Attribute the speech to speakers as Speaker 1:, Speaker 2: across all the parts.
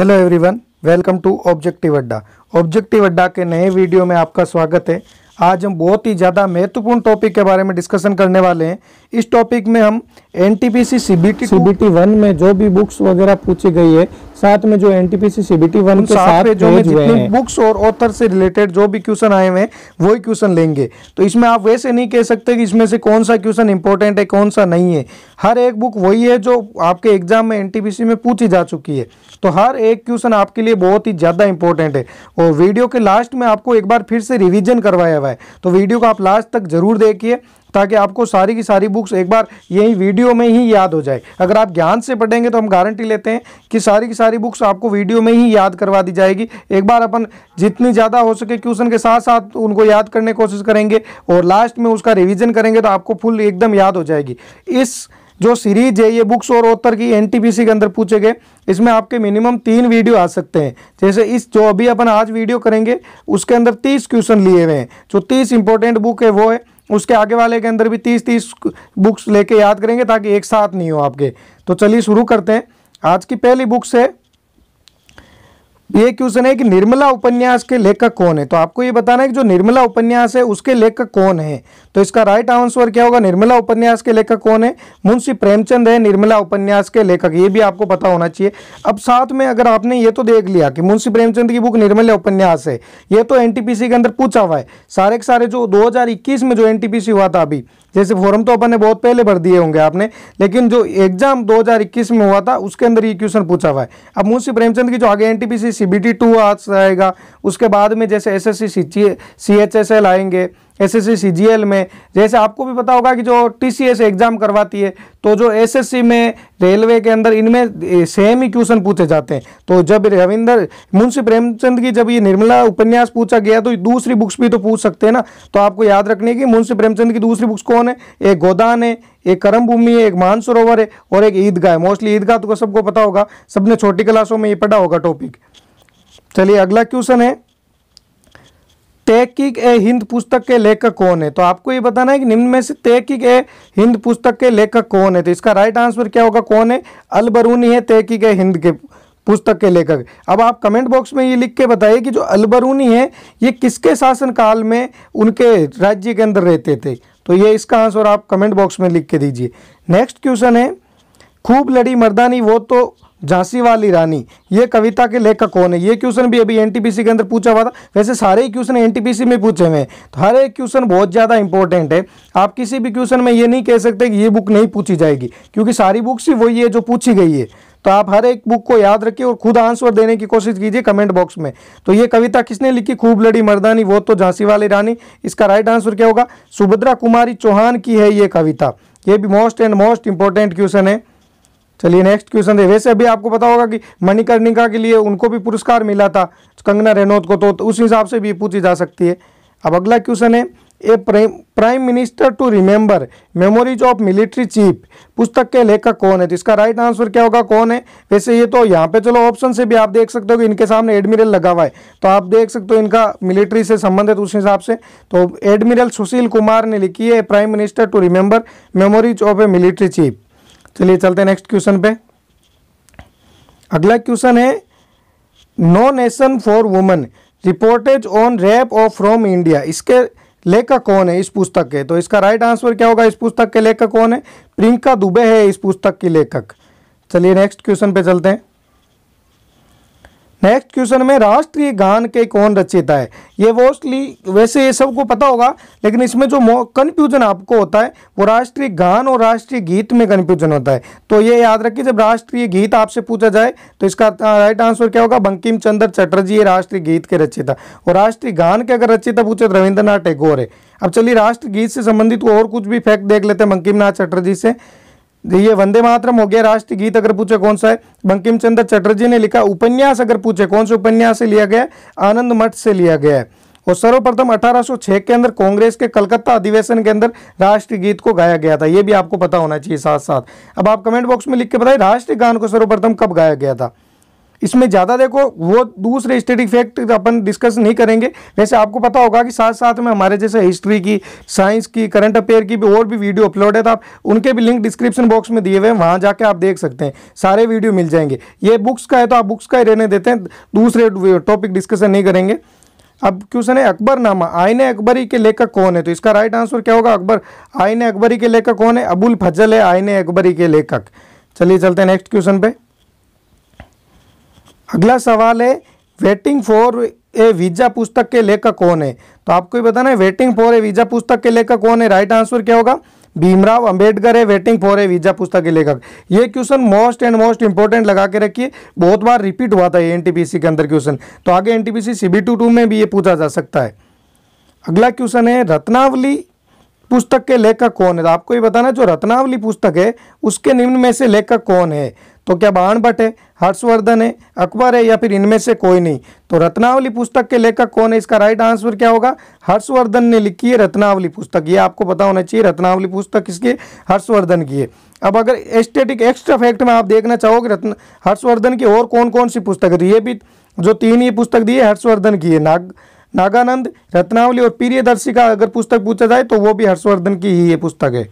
Speaker 1: hello everyone welcome to objective Adda objective Adda के नए video में आपका स्वागत है आज हम बहुत ही ज़्यादा महत्वपूर्ण टॉपिक के बारे में डिस्कशन करने वाले हैं इस टॉपिक में हम N T P C C B T one में जो भी बुक्स वगैरह पूछी गई है साथ में जो N T P C C B T one के साथ पेज में जितने बुक्स और ऑथर से रिलेटेड जो भी क्वेश्चन आए हुए हैं वही क्वेश्चन लेंगे तो इसमें आप वैसे नहीं कह सकते कि इसमें से कौन सा क्वेश्चन इंपॉर्टेंट है कौन सा नहीं है हर एक बुक वही है जो आपके एग्जाम में एन टी पी सी में पूछी जा चुकी है तो हर एक क्वेश्चन आपके लिए बहुत ही ज़्यादा इंपॉर्टेंट है और वीडियो के लास्ट में आपको एक बार फिर से रिविजन करवाया हुआ है तो वीडियो को आप लास्ट तक जरूर देखिए ताकि आपको सारी की सारी बुक्स एक बार यही वीडियो में ही याद हो जाए अगर आप ज्ञान से पढ़ेंगे तो हम गारंटी लेते हैं कि सारी की सारी बुक्स आपको वीडियो में ही याद करवा दी जाएगी एक बार अपन जितनी ज़्यादा हो सके क्वेश्चन के साथ साथ उनको याद करने की कोशिश करेंगे और लास्ट में उसका रिविज़न करेंगे तो आपको फुल एकदम याद हो जाएगी इस जो सीरीज है ये बुक्स और ऑथर की एनटीपीसी के अंदर पूछे गए इसमें आपके मिनिमम तीन वीडियो आ सकते हैं जैसे इस जो अभी अपन आज वीडियो करेंगे उसके अंदर तीस क्वेश्चन लिए हुए हैं जो तीस इंपॉर्टेंट बुक है वो है उसके आगे वाले के अंदर भी तीस तीस बुक्स लेके याद करेंगे ताकि एक साथ नहीं हो आपके तो चलिए शुरू करते हैं आज की पहली बुक्स है ये क्वेश्चन है कि निर्मला उपन्यास के लेखक कौन है तो आपको ये बताना है कि जो निर्मला उपन्यास है उसके लेखक कौन है तो इसका राइट आंसर क्या होगा निर्मला उपन्यास के लेखक कौन है मुंशी प्रेमचंद है निर्मला उपन्यास के लेखक ये भी आपको पता होना चाहिए अब साथ में अगर आपने ये तो देख लिया कि मुंशी प्रेमचंद की बुक निर्मला उपन्यास है ये तो एनटीपीसी के अंदर पूछा हुआ है सारे के सारे जो दो में जो एनटीपीसी हुआ था अभी जैसे फॉर्म तो अपन ने बहुत पहले भर दिए होंगे आपने लेकिन जो एग्जाम दो में हुआ था उसके अंदर ये क्वेश्चन पूछा हुआ है अब मुंशी प्रेमचंद की जो आगे NTPC C B T two आएगा उसके बाद में जैसे S S C C C H S L आएंगे S S C C G L में जैसे आपको भी पता होगा कि जो टी सी एस एग्ज़ाम करवाती है तो जो एस एस सी में रेलवे के अंदर इनमें सेम ही क्वेश्चन पूछे जाते हैं तो जब रविंदर मुंशी प्रेमचंद की जब ये निर्मला उपन्यास पूछा गया तो दूसरी बुक्स भी तो पूछ सकते हैं ना तो आपको याद रखने की मुंशी प्रेमचंद की दूसरी बुक्स कौन है एक गोदान है एक करम भूमि है एक मानसरोवर है और एक ईदगाह है मोस्टली ईदगाह तो सबको पता होगा सबने छोटी क्लासों में ये पढ़ा होगा टॉपिक चलिए अगला क्वेश्चन है तहकीक ए हिंद पुस्तक के लेखक कौन है तो आपको ये बताना है कि निम्न में से तहकीक ए हिंद पुस्तक के लेखक कौन है तो इसका राइट आंसर क्या होगा कौन है अलबरूनी है तहकीक ए हिंद के पुस्तक के लेखक अब आप कमेंट बॉक्स में ये लिख के बताइए कि जो अलबरूनी है ये किसके शासनकाल में उनके राज्य के अंदर रहते थे तो ये इसका आंसर आप कमेंट बॉक्स में लिख के दीजिए नेक्स्ट क्वेश्चन है खूब लड़ी मर्दानी वो तो झांसी वाली रानी ये कविता के लेखक कौन है ये क्वेश्चन भी अभी एनटीपीसी के अंदर पूछा हुआ था वैसे सारे ही क्वेश्चन एनटीपीसी में पूछे हुए हैं तो हर एक क्वेश्चन बहुत ज़्यादा इंपॉर्टेंट है आप किसी भी क्वेश्चन में ये नहीं कह सकते कि ये बुक नहीं पूछी जाएगी क्योंकि सारी बुक्स ही वही है जो पूछी गई है तो आप हर एक बुक को याद रखिए और खुद आंसर देने की कोशिश कीजिए कमेंट बॉक्स में तो ये कविता किसने लिखी खूब लड़ी मर्दानी वो तो झांसी वाली रानी इसका राइट आंसर क्या होगा सुभद्रा कुमारी चौहान की है ये कविता ये भी most and most important question है चलिए नेक्स्ट क्वेश्चन है वैसे अभी आपको पता होगा कि मणिकर्णिका के लिए उनको भी पुरस्कार मिला था कंगना रेनौत को तो, तो उस हिसाब से भी पूछी जा सकती है अब अगला क्वेश्चन है A prime minister to remember memories of military chief पुस्तक के लेखक कौन है तो इसका राइट आंसर क्या होगा कौन है वैसे ये तो यहाँ पे चलो ऑप्शन से भी आप देख सकते हो कि इनके सामने एडमिरल लगा हुआ है तो आप देख सकते हो इनका मिलिट्री से संबंधित उस हिसाब से तो एडमिरल सुशील कुमार ने लिखी है prime minister to remember memories of a military chief चलिए चलते हैं नेक्स्ट क्वेश्चन पे अगला क्वेश्चन है no nation for women reportage on rape of from India इसके लेखक कौन है इस पुस्तक के तो इसका राइट आंसर क्या होगा इस पुस्तक के लेखक कौन है प्रियंका दुबे है इस पुस्तक की लेखक चलिए नेक्स्ट क्वेश्चन पे चलते हैं नेक्स्ट क्वेश्चन में राष्ट्रीय गान के कौन रचेता है ये मोस्टली वैसे ये सबको पता होगा लेकिन इसमें जो कन्फ्यूजन आपको होता है वो राष्ट्रीय गान और राष्ट्रीय गीत में कन्फ्यूजन होता है तो ये याद रखिए जब राष्ट्रीय गीत आपसे पूछा जाए तो इसका राइट आंसर क्या होगा बंकिम चंद्र चटर्जी ये राष्ट्रीय गीत के रचेता और राष्ट्रीय गान के अगर रचेता पूछे तो रविंद्रनाथ टैगोर है अब चलिए राष्ट्रीय गीत से संबंधित और कुछ भी फैक्ट देख लेते हैं बंकिम नाथ चटर्जी से ये वंदे मातरम हो गया राष्ट्र गीत अगर पूछे कौन सा है बंकिम चंद्र चटर्जी ने लिखा उपन्यास अगर पूछे कौन से उपन्यास से लिया गया आनंद मठ से लिया गया है और सर्वप्रथम 1806 के अंदर कांग्रेस के कलकत्ता अधिवेशन के अंदर राष्ट्रीय गीत को गाया गया था ये भी आपको पता होना चाहिए साथ साथ अब आप कमेंट बॉक्स में लिख के बताए राष्ट्रीय गान को सर्वप्रथम कब गाया गया था इसमें ज़्यादा देखो वो दूसरे हिस्टेरिक फैक्ट अपन डिस्कस नहीं करेंगे वैसे आपको पता होगा कि साथ साथ में हमारे जैसे हिस्ट्री की साइंस की करंट अफेयर की भी और भी वीडियो अपलोड है तो आप उनके भी लिंक डिस्क्रिप्शन बॉक्स में दिए हुए हैं वहाँ जाके आप देख सकते हैं सारे वीडियो मिल जाएंगे ये बुक्स का है तो आप बुक्स का ही रहने देते हैं दूसरे टॉपिक डिस्कशन नहीं करेंगे अब क्वेश्चन है अकबर नामा आयन अकबरी के लेखक कौन है तो इसका राइट आंसर क्या होगा अकबर आयन अकबरी के लेखक कौन है अबुल फजल है आयन अकबरी के लेखक चलिए चलते हैं नेक्स्ट क्वेश्चन पे अगला सवाल है वेटिंग फॉर ए वीजा पुस्तक के लेखक कौन है तो आपको ये बताना है वेटिंग फॉर ए वीजा पुस्तक के लेखक कौन है राइट आंसर क्या होगा भीमराव अंबेडकर है वेटिंग फॉर ए वीजा पुस्तक के लेखक ये question most and most important लगा के रखिए बहुत बार रिपीट हुआ था एनटीपीसी के अंदर क्वेश्चन तो आगे एनटीपीसी सीबी टू टू में भी ये पूछा जा सकता है अगला क्वेश्चन है रत्नावली पुस्तक के लेखक कौन है तो आपको ये बताना जो रत्नावली पुस्तक है उसके निम्न में से लेखक कौन है तो क्या बाण भट्ट है हर्षवर्धन है अकबर है या फिर इनमें से कोई नहीं तो रत्नावली पुस्तक के लेखक कौन है इसका राइट आंसर क्या होगा हर्षवर्धन ने लिखी है रत्नावली पुस्तक ये आपको पता होना चाहिए रत्नावली पुस्तक किसकी हर्षवर्धन की है अब अगर एस्टेटिक एक्स्ट्रा फैक्ट में आप देखना चाहोगे रत्न हर्षवर्धन की और कौन कौन सी पुस्तक है ये भी जो तीन ये पुस्तक दी है हर्षवर्धन की है नाग नागानंद रत्नावली और प्रियदर्शी का अगर पुस्तक पूछा जाए तो वो भी हर्षवर्धन की ही ये पुस्तक है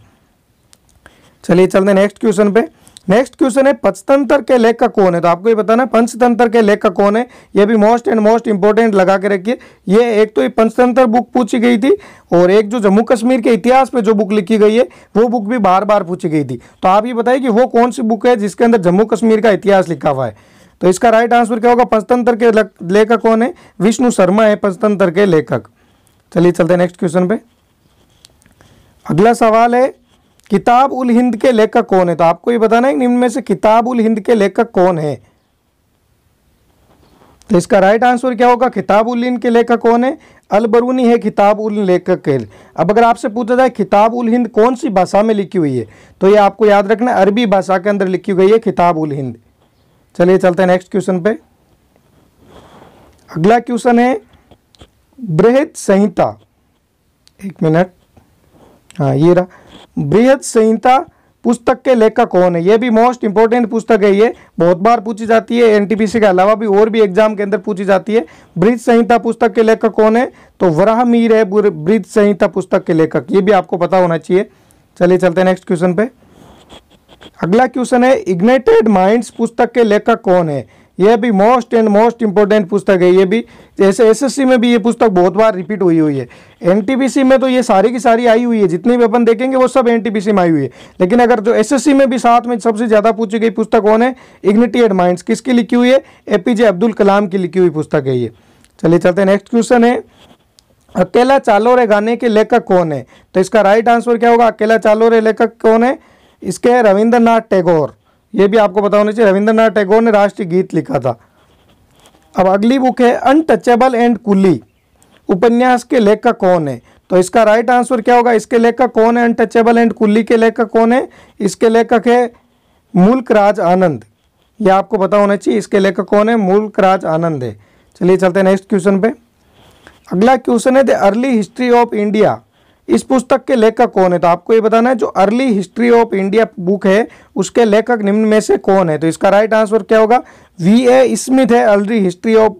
Speaker 1: चलिए चलते नेक्स्ट क्वेश्चन पे नेक्स्ट क्वेश्चन है पंचतंत्र के लेखक कौन है तो आपको ये बताना पंचतंत्र के लेखक कौन है ये भी मोस्ट एंड मोस्ट इंपॉर्टेंट लगा के रखिए ये एक तो ये पंचतंत्र बुक पूछी गई थी और एक जो जम्मू कश्मीर के इतिहास पे जो बुक लिखी गई है वो बुक भी बार बार पूछी गई थी तो आप ये बताइए कि वो कौन सी बुक है जिसके अंदर जम्मू कश्मीर का इतिहास लिखा हुआ है तो इसका राइट आंसर क्या होगा पंचतंत्र के लेखक कौन है विष्णु शर्मा है पंचतंत्र के लेखक चलिए चलते नेक्स्ट क्वेश्चन पे अगला सवाल है किताब उल हिंद के लेखक कौन है तो आपको ये बताना है निम्न में से किताब उल हिंद के लेखक कौन है तो इसका राइट आंसर क्या होगा किताब उल हिंद के लेखक कौन है अलबरूनी है किताब उल लेखक के अब अगर आपसे पूछा जाए किताब उल हिंद कौन सी भाषा में लिखी हुई है तो ये आपको याद रखना अरबी भाषा के अंदर लिखी गई है किताब उल हिंद चलिए चलते हैं नेक्स्ट क्वेश्चन पे अगला क्वेश्चन है बृहद संहिता एक मिनट हाँ ये रहा बृहद संहिता पुस्तक के लेखक कौन है ये भी मोस्ट इंपॉर्टेंट पुस्तक है ये बहुत बार पूछी जाती है एनटीपीसी के अलावा भी और भी एग्जाम के अंदर पूछी जाती है ब्रिज संहिता पुस्तक के लेखक कौन है तो वराह मीर है ब्रिज संहिता पुस्तक के लेखक ये भी आपको पता होना चाहिए चलिए चलते हैं नेक्स्ट क्वेश्चन पे अगला क्वेश्चन है इग्नेटेड माइंड्स पुस्तक के लेखक कौन है यह भी मोस्ट एंड मोस्ट इंपॉर्टेंट पुस्तक है ये भी जैसे एसएससी में भी ये पुस्तक बहुत बार रिपीट हुई हुई है एनटीपीसी में तो ये सारी की सारी आई हुई है जितनी भी अपन देखेंगे वो सब एनटीपीसी में आई हुई है लेकिन अगर जो एसएससी में भी साथ में सबसे ज़्यादा पूछी गई पुस्तक कौन है इग्निटी एड माइंड किसकी लिखी हुई है एपीजे अब्दुल कलाम की लिखी हुई पुस्तक है ये चलिए चलते हैं नेक्स्ट क्वेश्चन है अकेला चालो रे गाने के लेखक कौन है तो इसका राइट आंसर क्या होगा अकेला चालो रे लेखक कौन है इसके रविंद्रनाथ टैगोर ये भी आपको पता होना चाहिए रविंद्रनाथ टैगोर ने राष्ट्रीय गीत लिखा था अब अगली बुक है अनटचेबल एंड कुली उपन्यास के लेखक कौन है तो इसका राइट आंसर क्या होगा इसके लेखक कौन है अनटचेबल एंड कुल्ली के लेखक कौन है इसके लेखक है मुल्क राज आनंद यह आपको पता होना चाहिए इसके लेखक कौन है मुल्क राज आनंद है चलिए चलते हैं नेक्स्ट क्वेश्चन पे अगला क्वेश्चन है the early history of India इस पुस्तक के लेखक कौन है तो आपको ये बताना है जो early history of India book है उसके लेखक निम्न में से कौन है तो इसका राइट आंसर क्या होगा वी ए स्मिथ है अर्ली हिस्ट्री ऑफ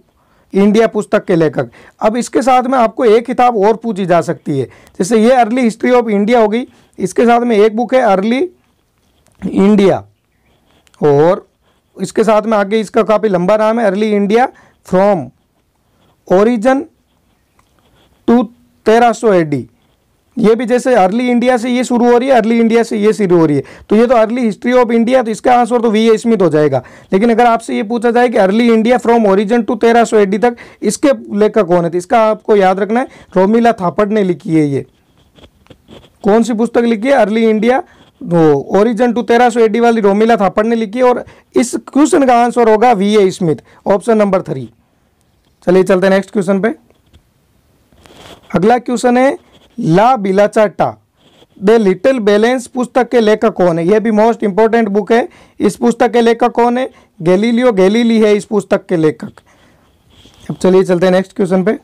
Speaker 1: इंडिया पुस्तक के लेखक अब इसके साथ में आपको एक किताब और पूछी जा सकती है जैसे ये अर्ली हिस्ट्री ऑफ इंडिया होगी इसके साथ में एक बुक है अर्ली इंडिया और इसके साथ में आगे इसका काफ़ी लंबा नाम है early India from origin to तेरह सौ एडी ये भी जैसे अर्ली इंडिया से ये शुरू हो रही है अर्ली इंडिया से ये शुरू हो रही है तो ये तो अर्ली हिस्ट्री ऑफ इंडिया तो इसका आंसर तो वी ए स्मिथ हो जाएगा लेकिन अगर आपसे ये पूछा जाए कि early India from origin to तेरह सौ एडी तक इसके लेखक कौन है तो इसका आपको याद रखना है रोमिला थापड़ ने लिखी है ये कौन सी पुस्तक लिखी है early India origin origin to तेरह सौ एडी वाली रोमिला थापड़ ने लिखी है और इस क्वेश्चन का आंसर होगा V A Smith option number three चलिए चलते हैं नेक्स्ट क्वेश्चन पे अगला क्वेश्चन है ला बिलाचा टा द लिटिल बैलेंस पुस्तक के लेखक कौन है यह भी मोस्ट इंपॉर्टेंट बुक है इस पुस्तक के लेखक कौन है गैलीलियो गैलीली है इस पुस्तक के लेखक अब चलिए चलते हैं नेक्स्ट क्वेश्चन पे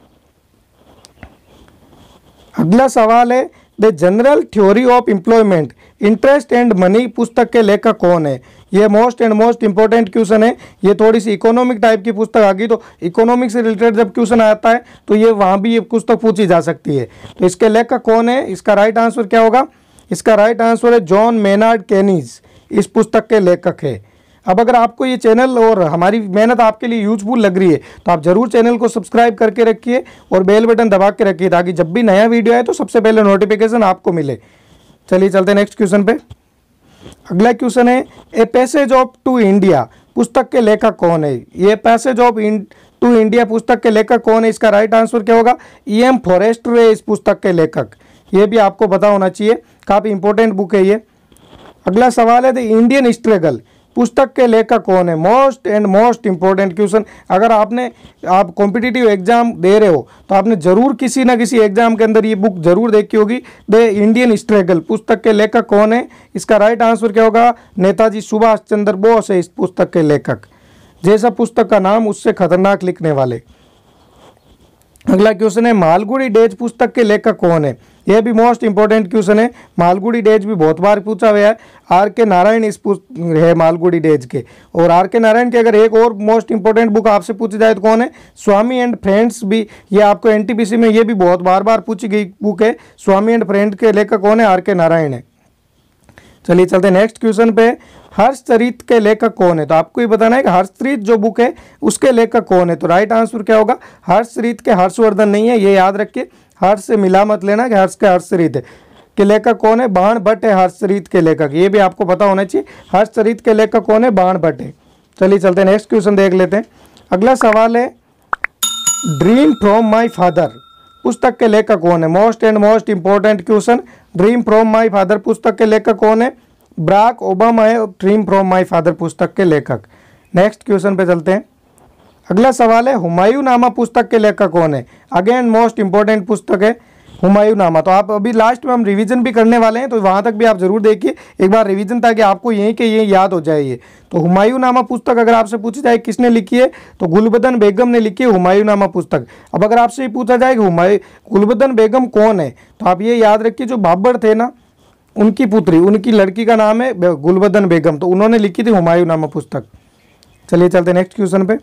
Speaker 1: अगला सवाल है the general theory of employment interest and money पुस्तक के लेखक कौन है ये most and most important question है ये थोड़ी सी इकोनॉमिक टाइप की पुस्तक आ गई तो इकोनॉमिक से रिलेटेड जब क्वेश्चन आता है तो ये वहाँ भी ये पुस्तक पूछी जा सकती है तो इसके लेखक कौन है इसका राइट आंसर क्या होगा इसका राइट आंसर है जॉन मेनार्ड कैनीज इस पुस्तक के लेखक है अब अगर आपको ये चैनल और हमारी मेहनत आपके लिए यूजफुल लग रही है तो आप ज़रूर चैनल को सब्सक्राइब करके रखिए और बेल बटन दबा के रखिए ताकि जब भी नया वीडियो आए तो सबसे पहले नोटिफिकेशन आपको मिले चलिए चलते हैं नेक्स्ट क्वेश्चन पे अगला क्वेश्चन है a passage of to India पुस्तक के लेखक कौन है ये पैसेज ऑफ टू इंडिया पुस्तक के लेखक कौन है इसका राइट आंसर क्या होगा ई एम फॉरेस्ट है इस पुस्तक के लेखक ये भी आपको पता होना चाहिए काफ़ी इंपॉर्टेंट बुक है ये अगला सवाल है द इंडियन स्ट्रगल पुस्तक के लेखक कौन है most and most important question अगर आपने आप कॉम्पिटिटिव एग्जाम दे रहे हो तो आपने जरूर किसी ना किसी एग्जाम के अंदर ये बुक जरूर देखी होगी द इंडियन स्ट्रगल पुस्तक के लेखक कौन है इसका राइट आंसर क्या होगा नेताजी सुभाष चंद्र बोस है इस पुस्तक के लेखक जैसा पुस्तक का नाम उससे खतरनाक लिखने वाले अगला क्वेश्चन है मालगुड़ी डेज पुस्तक के लेखक कौन है यह भी मोस्ट इंपॉर्टेंट क्वेश्चन है मालगुड़ी डेज भी बहुत बार पूछा गया है आर के नारायण इस पुस्त है मालगुड़ी डेज के और आर के नारायण के अगर एक और मोस्ट इंपॉर्टेंट बुक आपसे पूछी जाए तो कौन है स्वामी एंड फ्रेंड्स भी ये आपको एनटीपीसी में ये भी बहुत बार बार पूछी गई बुक है स्वामी एंड फ्रेंड के लेखक कौन है आर के नारायण है चलिए चलते नेक्स्ट क्वेश्चन पे हर्षचरित के लेखक कौन है तो आपको ये बताना है कि हर्षचरित जो बुक है उसके लेखक कौन है तो राइट आंसर क्या होगा हर्षचरित के हर्षवर्धन नहीं है ये याद रखिए हर्ष से मिला मत लेना कि हर्ष के हर्षचरित है के लेखक कौन है बाण भट्ट है हर्षचरित के लेखक ये भी आपको पता होना चाहिए हर्षचरित के लेखक कौन है बाण भट्ट है चलिए चलते नेक्स्ट क्वेश्चन देख लेते हैं अगला सवाल है ड्रीम फ्रॉम माई फादर पुस्तक के लेखक कौन है most and most important question dream from my father पुस्तक के लेखक कौन है ब्राक ओबामा है ड्रीम फ्रॉम माई फादर पुस्तक के लेखक नेक्स्ट क्वेश्चन पे चलते हैं अगला सवाल है हुमायूं नामा पुस्तक के लेखक कौन है अगेन मोस्ट इंपॉर्टेंट पुस्तक है हुमायूं नामा तो आप अभी लास्ट में हम रिवीजन भी करने वाले हैं तो वहाँ तक भी आप जरूर देखिए एक बार रिवीजन ताकि आपको यहीं के यहीं याद हो जाए ये तो हुमायूं नामा पुस्तक अगर आपसे पूछी जाए किसने लिखी है तो गुलबदन बेगम ने लिखी है हुमायूं नामा पुस्तक अब अगर आपसे ये पूछा जाए कि हुमायूं गुलबदन बेगम कौन है तो आप ये याद रखिए जो बाबर थे ना उनकी पुत्री उनकी लड़की का नाम है गुलबदन बेगम तो उन्होंने लिखी थी हुमायूं नामा पुस्तक चलिए चलते नेक्स्ट क्वेश्चन पे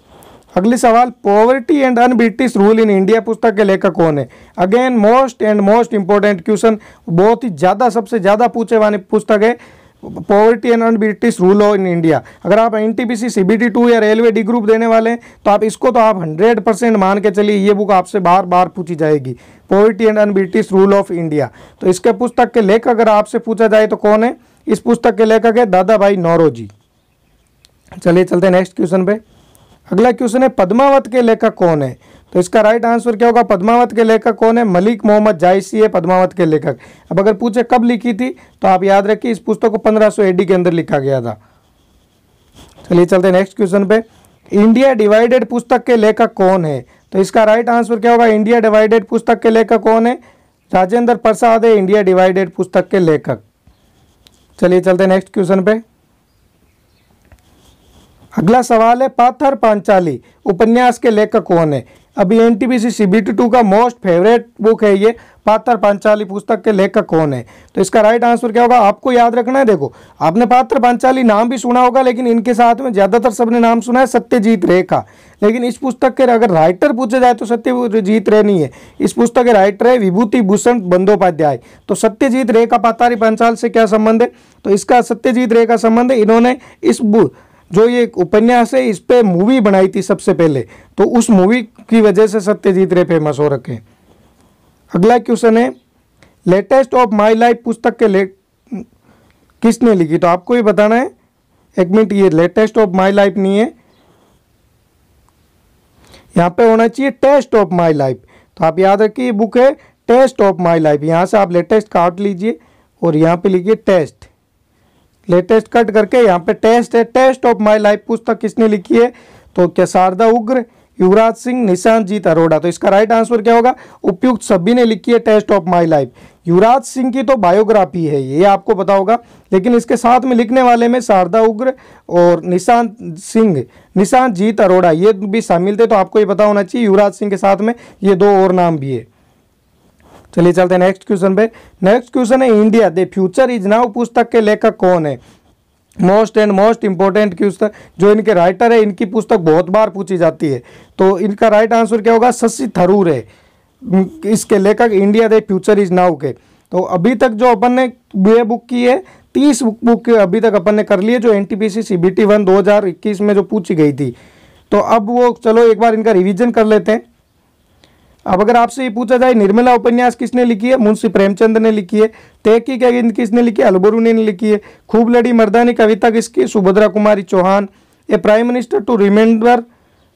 Speaker 1: अगले सवाल poverty and un British rule in India पुस्तक के लेखक कौन है again most and most important question बहुत ही ज़्यादा सबसे ज़्यादा पूछे वाली पुस्तक है poverty and un British rule of in India अगर आप N T P C C B T two या रेलवे डी ग्रुप देने वाले हैं तो आप इसको तो आप हंड्रेड परसेंट मान के चलिए ये बुक आपसे बार बार पूछी जाएगी poverty and un British rule of India तो इसके पुस्तक के लेखक अगर आपसे पूछा जाए तो कौन है इस पुस्तक के लेखक है दादा भाई नौरो चलिए चलते हैं नेक्स्ट क्वेश्चन पे अगला क्वेश्चन है पद्मावत के लेखक कौन है तो इसका राइट आंसर क्या होगा पद्मावत के लेखक कौन है मलिक मोहम्मद जायसी है पद्मावत के लेखक अब अगर पूछे कब लिखी थी तो आप याद रखिए इस पुस्तक को 1500 एडी के अंदर लिखा गया था चलिए चलते हैं नेक्स्ट क्वेश्चन पे इंडिया डिवाइडेड पुस्तक के लेखक कौन है तो इसका राइट आंसर क्या होगा इंडिया डिवाइडेड पुस्तक के लेखक कौन है राजेंद्र प्रसाद है इंडिया डिवाइडेड पुस्तक के लेखक चलिए चलते नेक्स्ट क्वेश्चन पे अगला सवाल है पाथर पांचाली उपन्यास के लेखक कौन है अभी N T B C C B T two का मोस्ट फेवरेट बुक है ये पात्र पांचाली पुस्तक के लेखक कौन है तो इसका राइट आंसर क्या होगा आपको याद रखना है देखो आपने पात्र पांचाली नाम भी सुना होगा लेकिन इनके साथ में ज़्यादातर सबने नाम सुना है सत्यजीत रे का लेकिन इस पुस्तक के अगर राइटर पूछे जाए तो सत्यजीत रे नहीं है इस पुस्तक के राइटर है विभूति भूषण बंदोपाध्याय तो सत्यजीत रे का पातारी पांचाल से क्या संबंध है तो इसका सत्यजीत रे का संबंध इन्होंने इस जो ये उपन्यास है इस पर मूवी बनाई थी सबसे पहले तो उस मूवी की वजह से सत्यजीत रे फेमस हो रखे अगला क्वेश्चन है लेटेस्ट ऑफ माई लाइफ पुस्तक के लेट किसने लिखी तो आपको ही बताना है एक मिनट ये लेटेस्ट ऑफ माई लाइफ नहीं है यहाँ पे होना चाहिए टेस्ट ऑफ माई लाइफ तो आप याद रखिए बुक है टेस्ट ऑफ माई लाइफ यहाँ से आप लेटेस्ट काट लीजिए और यहाँ पे लिखिए टेस्ट लेटेस्ट कट करके यहाँ पे टेस्ट है टेस्ट ऑफ माय लाइफ पुस्तक किसने लिखी है तो क्या शारदा उग्र युवराज सिंह निशांत जीत अरोड़ा तो इसका राइट आंसर क्या होगा उपयुक्त सभी ने लिखी है test of my life Yuvraj Singh की तो बायोग्राफी है ये आपको पता होगा लेकिन इसके साथ में लिखने वाले में शारदा उग्र और निशांत सिंह निशांत जीत अरोड़ा ये भी शामिल थे तो आपको ये पता होना चाहिए युवराज सिंह के साथ में ये दो और नाम भी है चलिए चलते हैं नेक्स्ट क्वेश्चन पे नेक्स्ट क्वेश्चन है India the future is now पुस्तक के लेखक कौन है most and most important question जो इनके राइटर है इनकी पुस्तक बहुत बार पूछी जाती है तो इनका राइट आंसर क्या होगा शशि थरूर है इसके लेखक India the future is now के तो अभी तक जो अपन ने बे बुक की है तीस बुक अभी तक अपन ने कर लिए जो N T P C C B T one दो हज़ार इक्कीस में जो पूछी गई थी तो अब वो चलो एक बार इनका रिवीजन कर लेते हैं अब अगर आपसे ये पूछा जाए निर्मला उपन्यास किसने लिखी है मुंशी प्रेमचंद ने लिखी है तहकी की गिंद किसने लिखी है अलबरू ने लिखी है खूब लड़ी मर्दानी कविता किसकी Subhadra Kumari Chauhan a prime minister to remember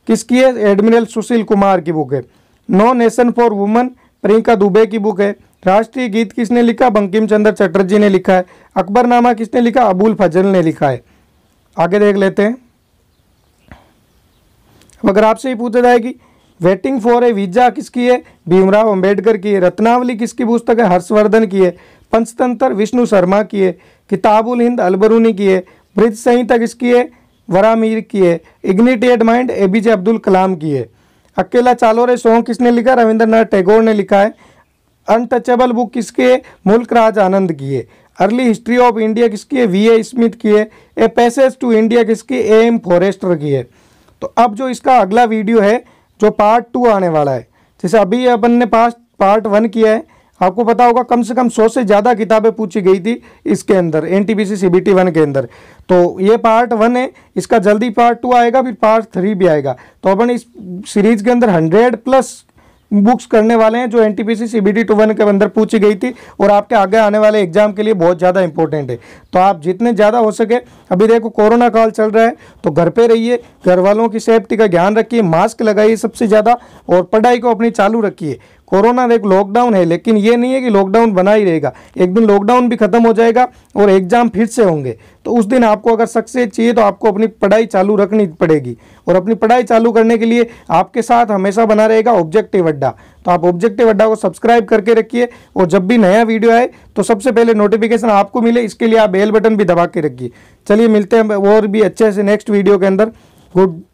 Speaker 1: किसकी है एडमिरल सुशील कुमार की बुक है no nation for woman Priyanka Dubey की बुक है राष्ट्रीय गीत किसने लिखा बंकिम चंद्र चटर्जी ने लिखा है अकबरनामा किसने लिखा अबुल फजल ने लिखा है आगे देख लेते हैं अगर आपसे ये पूछा जाएगी वेटिंग फॉर ए वीजा किसकी है भीमराव अंबेडकर की है रत्नावली किसकी पुस्तक है हर्षवर्धन की है पंचतंत्र विष्णु शर्मा की है किताबुल हिंद अलबरूनी की है ब्रिज संहिता किसकी है वरामीर की है ignited mind A B J Abdul Kalam की है अकेला चालो रे सॉन्ग किसने लिखा रविंद्रनाथ टैगोर ने लिखा है अनटचेबल बुक किसकी है मुल्क राज आनंद की है अर्ली हिस्ट्री ऑफ इंडिया किसकी है वी ए स्मिथ की है ए पैसेज टू इंडिया किसकी ए एम फॉरेस्टर की है तो अब जो इसका अगला वीडियो है जो पार्ट टू आने वाला है जैसे अभी अपन ने पास पार्ट वन किया है आपको पता होगा कम से कम सौ से ज़्यादा किताबें पूछी गई थी इसके अंदर N T P C C B T one के अंदर तो ये पार्ट वन है इसका जल्दी पार्ट टू आएगा फिर पार्ट थ्री भी आएगा तो अपन इस सीरीज़ के अंदर हंड्रेड प्लस बुक्स करने वाले हैं जो N T CBT two one के अंदर पूछी गई थी और आपके आगे आने वाले एग्जाम के लिए बहुत ज़्यादा इंपॉर्टेंट है तो आप जितने ज़्यादा हो सके अभी देखो कोरोना काल चल रहा है तो घर पे रहिए घर वालों की सेफ्टी का ध्यान रखिए मास्क लगाइए सबसे ज़्यादा और पढ़ाई को अपनी चालू रखिए कोरोना एक लॉकडाउन है लेकिन ये नहीं है कि लॉकडाउन बना ही रहेगा एक दिन लॉकडाउन भी खत्म हो जाएगा और एग्जाम फिर से होंगे तो उस दिन आपको अगर सक्सेस चाहिए तो आपको अपनी पढ़ाई चालू रखनी पड़ेगी और अपनी पढ़ाई चालू करने के लिए आपके साथ हमेशा बना रहेगा ऑब्जेक्टिव अड्डा तो आप ऑब्जेक्टिव अड्डा को सब्सक्राइब करके रखिए और जब भी नया वीडियो आए तो सबसे पहले नोटिफिकेशन आपको मिले इसके लिए आप बेल बटन भी दबा के रखिए चलिए मिलते हैं और भी अच्छे से नेक्स्ट वीडियो के अंदर गुड